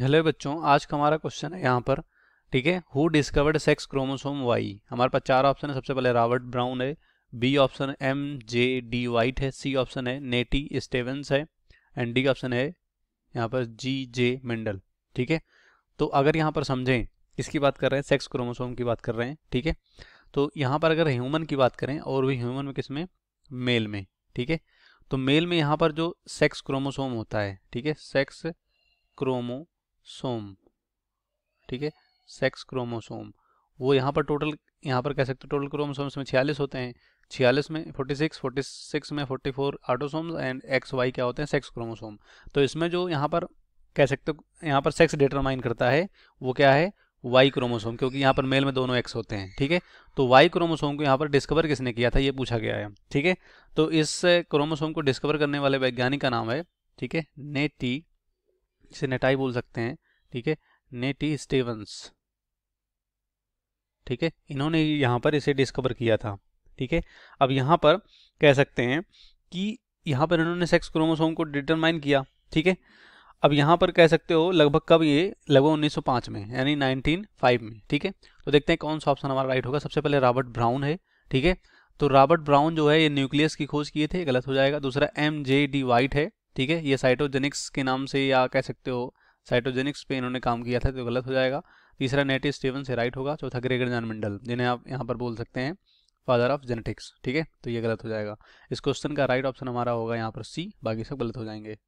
hello बच्चों आज का हमारा क्वेश्चन है यहाँ पर ठीक है who discovered sex chromosome Y हमारे पास चार ऑप्शन है सबसे पहले रॉबर्ट ब्राउन है B option M J D White है सी ऑप्शन है नेटी स्टेवेंस है एंड डी ऑप्शन है यहाँ पर जी जे मेंडल ठीक है तो अगर यहाँ पर समझें किसकी बात कर रहे हैं सेक्स क्रोमोसोम की बात कर रहे हैं ठीक है तो यहाँ पर अगर ह्यूमन की बात करें और भी ह्यूमन में किस में मेल में ठीक है तो मेल में यहाँ पर जो सेक्स क्रोमोसोम होता है ठीक है सेक्स क्रोमो सोम ठीक है सेक्स क्रोमोसोम वो यहाँ पर टोटल यहाँ पर कह सकते टोटल क्रोमोसोम में छियालीस होते हैं छियालीस में फोर्टी सिक्स फोर्टी सिक्स में forty four autosomes and X Y क्या होते हैं सेक्स क्रोमोसोम तो इसमें जो यहाँ पर कह सकते हो यहाँ पर सेक्स डिटरमाइन करता है वो क्या है वाई क्रोमोसोम क्योंकि यहाँ पर मेल में दोनों एक्स होते हैं ठीक है तो वाई क्रोमोसोम को यहाँ पर डिस्कवर किसने किया था ये पूछा गया है ठीक है तो इस क्रोमोसोम को डिस्कवर करने वाले वैज्ञानिक का नाम है ठीक है नेटी जिसे नेटाई बोल सकते हैं ठीक है नेटी स्टेवंस ठीक है इन्होंने यहाँ पर इसे डिस्कवर किया था ठीक है अब यहाँ पर कह सकते हैं कि यहाँ पर इन्होंने सेक्स क्रोमोसोम को डिटरमाइन किया ठीक है अब यहाँ पर कह सकते हो लगभग कब ये लगभग 1905 में यानी 1905 में ठीक है तो देखते हैं कौन सा ऑप्शन हमारा राइट होगा सबसे पहले रॉबर्ट ब्राउन है ठीक है तो रॉबर्ट ब्राउन जो है ये न्यूक्लियस की खोज किए थे गलत हो जाएगा दूसरा एम जे डी वाइट है ठीक है ये साइटोजेनिक्स के नाम से या कह सकते हो साइटोजेनिक्स पे इन्होंने काम किया था तो गलत हो जाएगा तीसरा नेट स्टेवन से राइट होगा चौथा ग्रेगर जान मंडल जिन्हें आप यहाँ पर बोल सकते हैं फादर ऑफ जेनेटिक्स ठीक है तो ये गलत हो जाएगा इस क्वेश्चन का राइट ऑप्शन हमारा होगा यहाँ पर सी बाकी सब गलत हो जाएंगे